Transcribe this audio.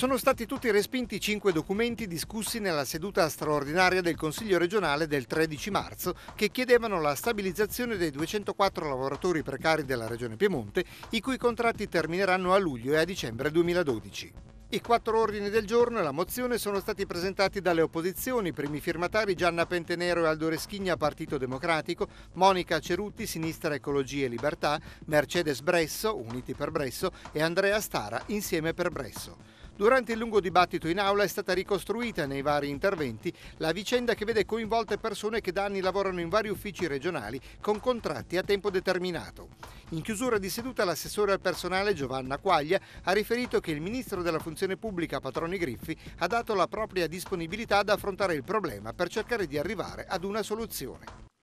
Sono stati tutti respinti cinque documenti discussi nella seduta straordinaria del Consiglio regionale del 13 marzo che chiedevano la stabilizzazione dei 204 lavoratori precari della Regione Piemonte, i cui contratti termineranno a luglio e a dicembre 2012. I quattro ordini del giorno e la mozione sono stati presentati dalle opposizioni, primi firmatari Gianna Pentenero e Aldo Reschigna, Partito Democratico, Monica Cerutti, Sinistra Ecologia e Libertà, Mercedes Bresso, Uniti per Bresso e Andrea Stara, Insieme per Bresso. Durante il lungo dibattito in aula è stata ricostruita nei vari interventi la vicenda che vede coinvolte persone che da anni lavorano in vari uffici regionali con contratti a tempo determinato. In chiusura di seduta l'assessore al personale Giovanna Quaglia ha riferito che il ministro della funzione pubblica Patroni Griffi ha dato la propria disponibilità ad affrontare il problema per cercare di arrivare ad una soluzione.